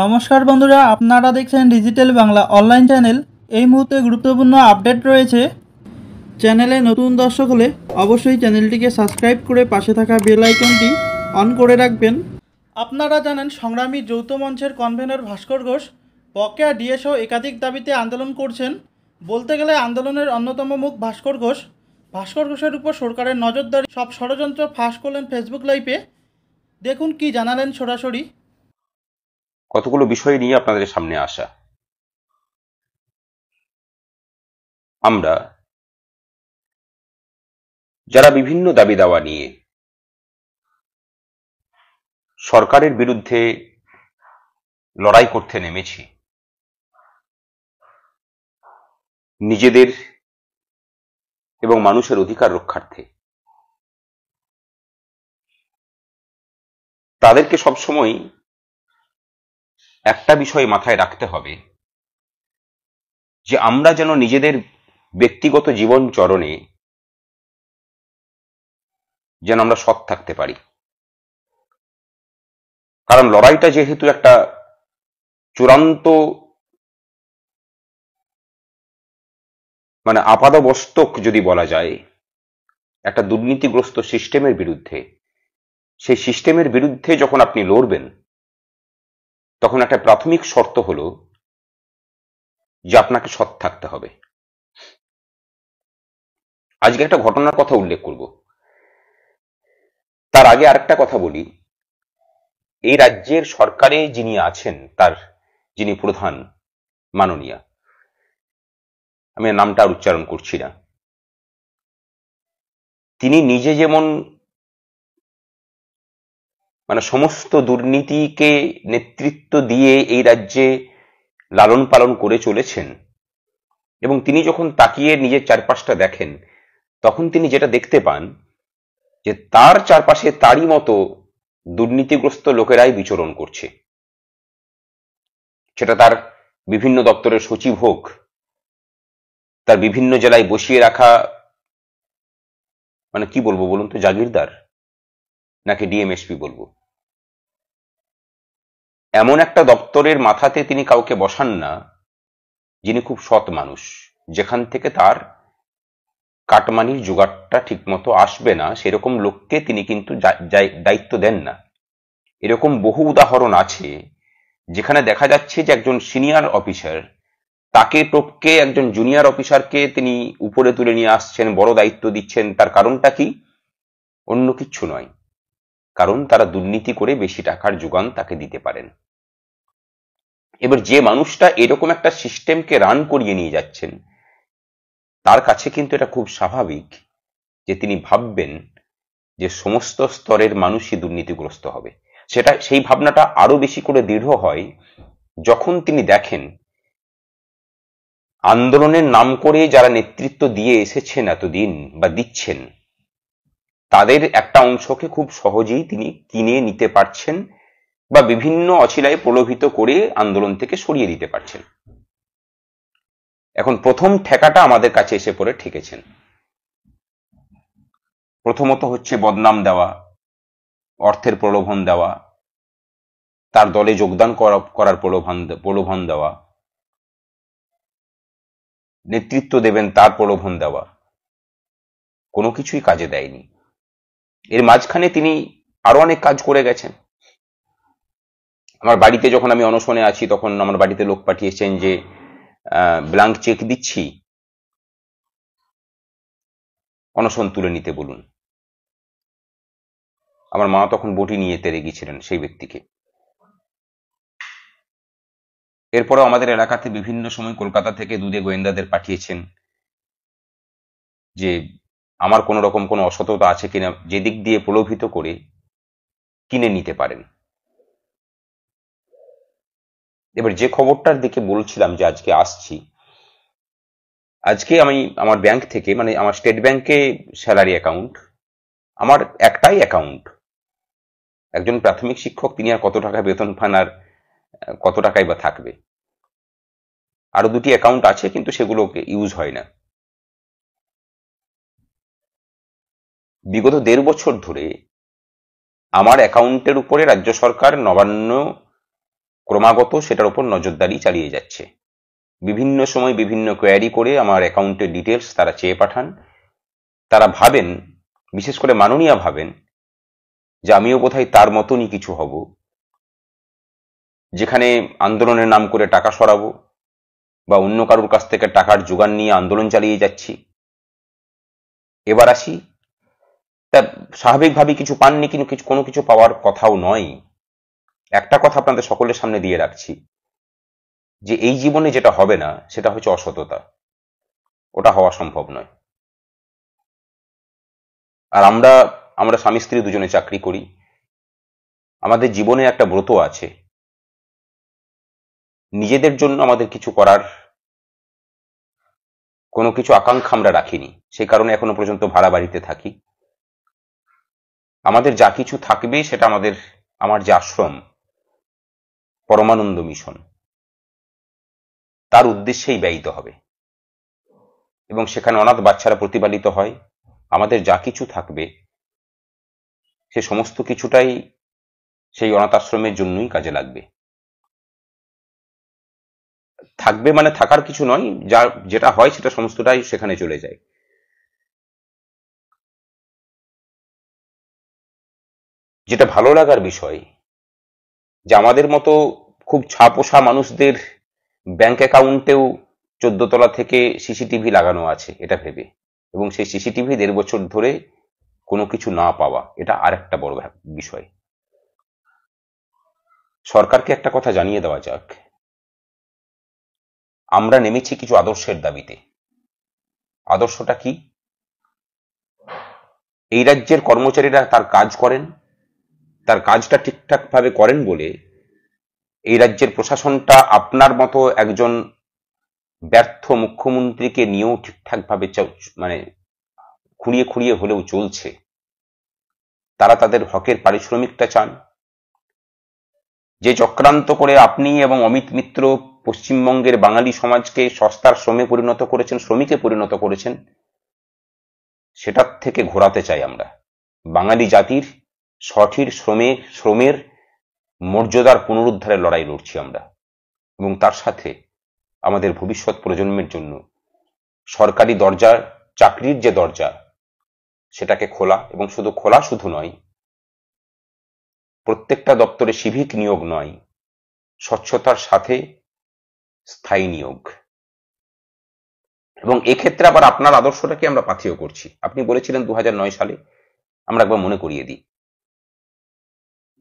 নমস্কার বন্ধুরা আপনারা দেখছেন ডিজিটাল বাংলা অনলাইন চ্যানেল এই মুহূর্তে গুরুত্বপূর্ণ আপডেট রয়েছে চ্যানেলে নতুন দর্শক হলে অবশ্যই চ্যানেলটিকে সাবস্ক্রাইব করে পাশে থাকা বেল আইকনটি অন করে রাখবেন আপনারা জানেন সংগ্রামী যৌথ মঞ্চের কনভেনর ভাস্কর ঘোষ বকেয়া ডিএসও একাধিক দাবিতে আন্দোলন করছেন বলতে গেলে আন্দোলনের অন্যতম মুখ ভাস্কর ঘোষ ভাস্কর ঘোষের উপর সরকারের নজরদারি সব ষড়যন্ত্র ফাঁস করলেন ফেসবুক লাইভে দেখুন কি জানালেন সরাসরি কতগুলো বিষয় নিয়ে আপনাদের সামনে আসা আমরা যারা বিভিন্ন দাবি দাওয়া নিয়ে সরকারের বিরুদ্ধে লড়াই করতে নেমেছি নিজেদের এবং মানুষের অধিকার রক্ষার্থে তাদেরকে সবসময় একটা বিষয় মাথায় রাখতে হবে যে আমরা যেন নিজেদের ব্যক্তিগত জীবন চরণে যেন আমরা সৎ থাকতে পারি কারণ লড়াইটা যেহেতু একটা চূড়ান্ত মানে আপাদবস্তক যদি বলা যায় একটা দুর্নীতিগ্রস্ত সিস্টেমের বিরুদ্ধে সেই সিস্টেমের বিরুদ্ধে যখন আপনি লড়বেন তখন একটা প্রাথমিক শর্ত হলো যে আপনাকে সৎ থাকতে হবে আজকে একটা ঘটনার কথা উল্লেখ করব তার আগে আরেকটা কথা বলি এই রাজ্যের সরকারে যিনি আছেন তার যিনি প্রধান মাননীয়া আমি নামটা আর উচ্চারণ করছি না তিনি নিজে যেমন মানে সমস্ত দুর্নীতিকে নেতৃত্ব দিয়ে এই রাজ্যে লালন পালন করে চলেছেন এবং তিনি যখন তাকিয়ে নিজের চারপাশটা দেখেন তখন তিনি যেটা দেখতে পান যে তার চারপাশে তারই মতো দুর্নীতিগ্রস্ত লোকেরাই বিচরণ করছে সেটা তার বিভিন্ন দপ্তরের সচিব হোক তার বিভিন্ন জেলায় বসিয়ে রাখা মানে কি বলবো বলুন তো জাগিরদার নাকি ডিএমএসপি বলবো এমন একটা দপ্তরের মাথাতে তিনি কাউকে বসান না যিনি খুব সৎ মানুষ যেখান থেকে তার কাটমানির জোগাড়টা ঠিকমতো আসবে না সেরকম লোককে তিনি কিন্তু দায়িত্ব দেন না এরকম বহু উদাহরণ আছে যেখানে দেখা যাচ্ছে যে একজন সিনিয়র অফিসার তাকে টপকে একজন জুনিয়র অফিসারকে তিনি উপরে তুলে নিয়ে আসছেন বড় দায়িত্ব দিচ্ছেন তার কারণটা কি অন্য কিচ্ছু নয় কারণ তারা দুর্নীতি করে বেশি টাকার যোগান তাকে দিতে পারেন এবার যে মানুষটা এরকম একটা সিস্টেমকে রান করিয়ে নিয়ে যাচ্ছেন তার কাছে কিন্তু এটা খুব স্বাভাবিক যে তিনি ভাববেন যে সমস্ত স্তরের মানুষই দুর্নীতিগ্রস্ত হবে সেটা সেই ভাবনাটা আরো বেশি করে দৃঢ় হয় যখন তিনি দেখেন আন্দোলনের নাম করে যারা নেতৃত্ব দিয়ে এসেছেন এতদিন বা দিচ্ছেন তাদের একটা অংশকে খুব সহজেই তিনি কিনে নিতে পারছেন বা বিভিন্ন অছিলায় প্রলোভিত করে আন্দোলন থেকে সরিয়ে দিতে পারছেন এখন প্রথম ঠেকাটা আমাদের কাছে এসে পড়ে ঠেকেছেন প্রথমত হচ্ছে বদনাম দেওয়া অর্থের প্রলোভন দেওয়া তার দলে যোগদান করার প্রলোভন প্রলোভন দেওয়া নেতৃত্ব দেবেন তার প্রলোভন দেওয়া কোনো কিছুই কাজে দেয়নি এর মাঝখানে তিনি আরো অনেক কাজ করে গেছেন আমার বাড়িতে যখন আমি অনশনে আছি তখন আমার বাড়িতে লোক পাঠিয়েছেন যে ব্লাঙ্ক চেক দিচ্ছি অনশন তুলে নিতে বলুন আমার মা তখন বটি নিয়ে তেরে গিয়েছিলেন সেই ব্যক্তিকে এরপরও আমাদের এলাকাতে বিভিন্ন সময় কলকাতা থেকে দুধে গোয়েন্দাদের পাঠিয়েছেন যে আমার কোনো রকম কোনো অসততা আছে কিনা যে দিক দিয়ে প্রলোভিত করে কিনে নিতে পারেন এবার যে খবরটার দিকে বলছিলাম যে আজকে আসছি আজকে আমি আমার ব্যাংক থেকে মানে আমার স্টেট ব্যাংকে স্যালারি অ্যাকাউন্ট আমার একটাই অ্যাকাউন্ট একজন প্রাথমিক শিক্ষক তিনি আর কত টাকা বেতন পান আর কত টাকাই বা থাকবে আরও দুটি অ্যাকাউন্ট আছে কিন্তু সেগুলোকে ইউজ হয় না বিগত দেড় বছর ধরে আমার অ্যাকাউন্টের উপরে রাজ্য সরকার নবান্ন ক্রমাগত সেটার উপর নজরদারি চালিয়ে যাচ্ছে বিভিন্ন সময় বিভিন্ন কোয়ারি করে আমার অ্যাকাউন্টের ডিটেলস তারা চেয়ে পাঠান তারা ভাবেন বিশেষ করে মাননীয়া ভাবেন যে আমিও কোথায় তার মতনই কিছু হব যেখানে আন্দোলনের নাম করে টাকা সরাবো বা অন্য কারোর কাছ থেকে টাকার জোগান নিয়ে আন্দোলন চালিয়ে যাচ্ছি এবার আসি তা স্বাভাবিকভাবেই কিছু পাননি কিন্তু কিছু কোনো কিছু পাওয়ার কথাও নয় একটা কথা আপনাদের সকলের সামনে দিয়ে রাখছি যে এই জীবনে যেটা হবে না সেটা হচ্ছে অসততা ওটা হওয়া সম্ভব নয় আর আমরা আমরা স্বামী স্ত্রী দুজনে চাকরি করি আমাদের জীবনে একটা ব্রত আছে নিজেদের জন্য আমাদের কিছু করার কোনো কিছু আকাঙ্ক্ষা আমরা রাখিনি সেই কারণে এখনো পর্যন্ত ভাড়া বাড়িতে থাকি আমাদের যা কিছু থাকবে সেটা আমাদের আমার যে আশ্রম পরমানন্দ মিশন তার উদ্দেশ্যেই ব্যয়িত হবে এবং সেখানে অনাথ বাচ্চারা প্রতিপালিত হয় আমাদের যা কিছু থাকবে সে সমস্ত কিছুটাই সেই অনাথ আশ্রমের জন্যই কাজে লাগবে থাকবে মানে থাকার কিছু নয় যা যেটা হয় সেটা সমস্তটাই সেখানে চলে যায় যেটা ভালো লাগার বিষয় যে আমাদের মতো খুব ছাপোষা মানুষদের ব্যাংক অ্যাকাউন্টেও চোদ্দতলা থেকে সিসিটিভি লাগানো আছে এটা ভেবে এবং সেই সিসিটিভি দেড় বছর ধরে কোনো কিছু না পাওয়া এটা আর একটা বড় বিষয় সরকারকে একটা কথা জানিয়ে দেওয়া যাক আমরা নেমেছি কিছু আদর্শের দাবিতে আদর্শটা কি এই রাজ্যের কর্মচারীরা তার কাজ করেন তার কাজটা ঠিকঠাকভাবে করেন বলে এই রাজ্যের প্রশাসনটা আপনার মতো একজন ব্যর্থ মুখ্যমন্ত্রীকে নিয়েও ঠিকঠাকভাবে মানে খুঁড়িয়ে খুঁড়িয়ে হলেও চলছে তারা তাদের হকের পারিশ্রমিকটা চান যে চক্রান্ত করে আপনি এবং অমিত মিত্র পশ্চিমবঙ্গের বাঙালি সমাজকে সস্তার শ্রমে পরিণত করেছেন শ্রমিকে পরিণত করেছেন সেটার থেকে ঘোরাতে চাই আমরা বাঙালি জাতির সঠিক শ্রমে শ্রমের মর্যাদার পুনরুদ্ধারে লড়াই লড়ছি আমরা এবং তার সাথে আমাদের ভবিষ্যৎ প্রজন্মের জন্য সরকারি দরজা চাকরির যে দরজা সেটাকে খোলা এবং শুধু খোলা শুধু নয় প্রত্যেকটা দপ্তরে সিভিক নিয়োগ নয় স্বচ্ছতার সাথে স্থায়ী নিয়োগ এবং এক্ষেত্রে আবার আপনার আদর্শটাকে আমরা পাথিও করছি আপনি বলেছিলেন দু সালে আমরা একবার মনে করিয়ে দিই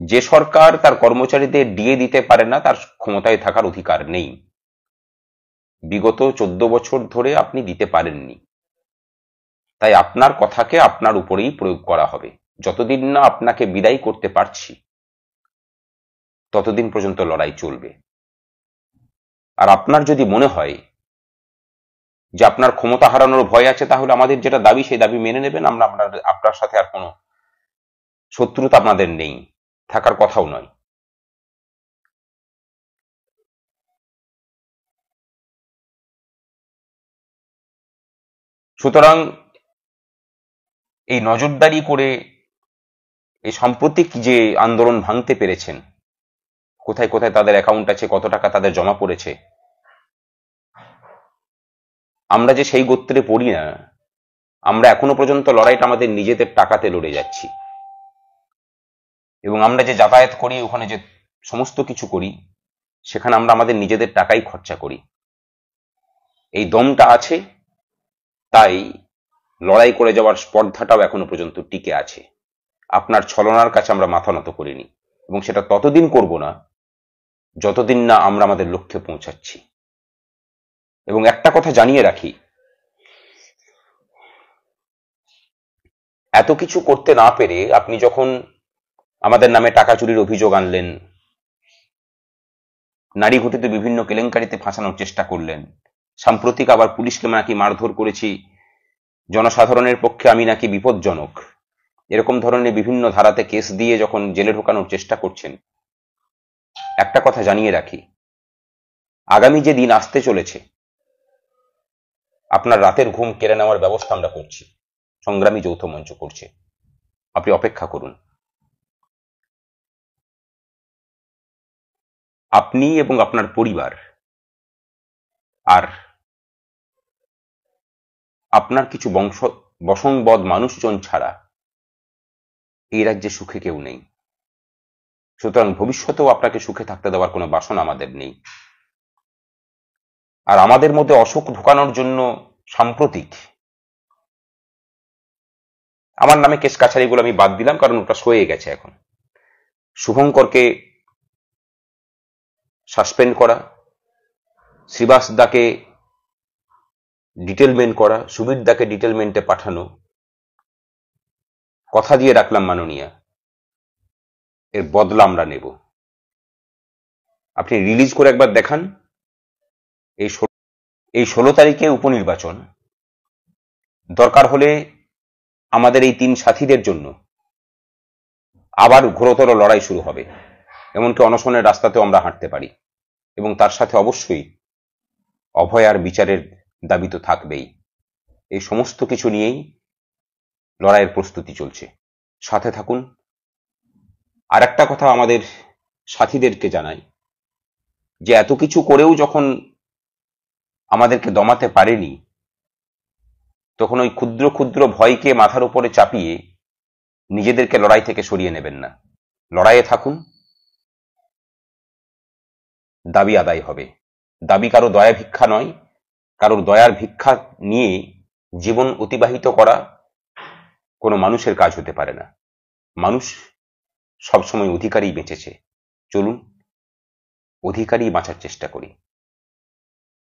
যে সরকার তার কর্মচারীদের দিয়ে দিতে পারে না তার ক্ষমতায় থাকার অধিকার নেই বিগত চোদ্দ বছর ধরে আপনি দিতে পারেননি তাই আপনার কথাকে আপনার উপরেই প্রয়োগ করা হবে যতদিন না আপনাকে বিদায় করতে পারছি ততদিন পর্যন্ত লড়াই চলবে আর আপনার যদি মনে হয় যে আপনার ক্ষমতা হারানোর ভয় আছে তাহলে আমাদের যেটা দাবি সেই দাবি মেনে নেবেন আমরা আপনার আপনার সাথে আর কোনো শত্রুতা আপনাদের নেই থাকার কথাও নয় সুতরাং এই নজরদারি করে এই সাম্প্রতিক যে আন্দোলন ভাঙতে পেরেছেন কোথায় কোথায় তাদের অ্যাকাউন্ট আছে কত টাকা তাদের জমা পড়েছে আমরা যে সেই গোত্রে পড়ি না আমরা এখনো পর্যন্ত লড়াইটা আমাদের নিজেদের টাকাতে লড়ে যাচ্ছি এবং আমরা যে যাতায়াত করি ওখানে যে সমস্ত কিছু করি সেখানে আমরা আমাদের নিজেদের টাকাই খরচা করি এই দমটা আছে তাই লড়াই করে যাওয়ার স্পর্ধাটাও এখনো পর্যন্ত টিকে আছে আপনার ছলনার কাছে আমরা মাথা নত করিনি এবং সেটা ততদিন করব না যতদিন না আমরা আমাদের লক্ষ্যে পৌঁছাচ্ছি এবং একটা কথা জানিয়ে রাখি এত কিছু করতে না পেরে আপনি যখন আমাদের নামে টাকা চুরির অভিযোগ আনলেন নারী ঘটিতে বিভিন্ন কেলেঙ্কারিতে ফাঁসানোর চেষ্টা করলেন সাম্প্রতিক আবার পুলিশকে নাকি মারধর করেছি জনসাধারণের পক্ষে আমি নাকি বিপজ্জনক এরকম ধরনের বিভিন্ন ধারাতে কেস দিয়ে যখন জেলে ঢোকানোর চেষ্টা করছেন একটা কথা জানিয়ে রাখি আগামী যে দিন আসতে চলেছে আপনার রাতের ঘুম কেড়ে নেওয়ার ব্যবস্থা আমরা করছি সংগ্রামী যৌথ মঞ্চ করছে আপনি অপেক্ষা করুন আপনি এবং আপনার পরিবার আর আপনার কিছু বংশ বসংবদ মানুষজন ছাড়া এই রাজ্যে সুখে কেউ নেই সুতরাং ভবিষ্যতেও আপনাকে সুখে থাকতে দেওয়ার কোনো বাসন আমাদের নেই আর আমাদের মধ্যে অসুখ ঢোকানোর জন্য সাম্প্রতিক আমার নামে কেস কাছারিগুলো আমি বাদ দিলাম কারণ ওটা সয়ে গেছে এখন শুভঙ্করকে সাসপেন্ড করা শ্রীবাস দাকে ডিটেলমেন্ট করা সুবীর দাকে ডিটেলমেন্টে পাঠানো কথা দিয়ে রাখলাম মাননীয়া এর বদলা আমরা নেব আপনি রিলিজ করে একবার দেখান এই এই ষোলো তারিখে উপনির্বাচন দরকার হলে আমাদের এই তিন সাথীদের জন্য আবার ঘোরতর লড়াই শুরু হবে এমনকি অনশনের রাস্তাতেও আমরা হাঁটতে পারি এবং তার সাথে অবশ্যই অভয় আর বিচারের দাবি তো থাকবেই এই সমস্ত কিছু নিয়েই লড়াইয়ের প্রস্তুতি চলছে সাথে থাকুন আর একটা কথা আমাদের সাথীদেরকে জানাই যে এত কিছু করেও যখন আমাদেরকে দমাতে পারেনি তখন ওই ক্ষুদ্র ক্ষুদ্র ভয়কে মাথার উপরে চাপিয়ে নিজেদেরকে লড়াই থেকে সরিয়ে নেবেন না লড়াইয়ে থাকুন দাবি আদায় হবে দাবি কারো দয়া ভিক্ষা নয় কারোর দয়ার ভিক্ষা নিয়ে জীবন অতিবাহিত করা কোনো মানুষের কাজ হতে পারে না মানুষ সবসময় অধিকারী বেঁচেছে চলুন অধিকারী বাঁচার চেষ্টা করি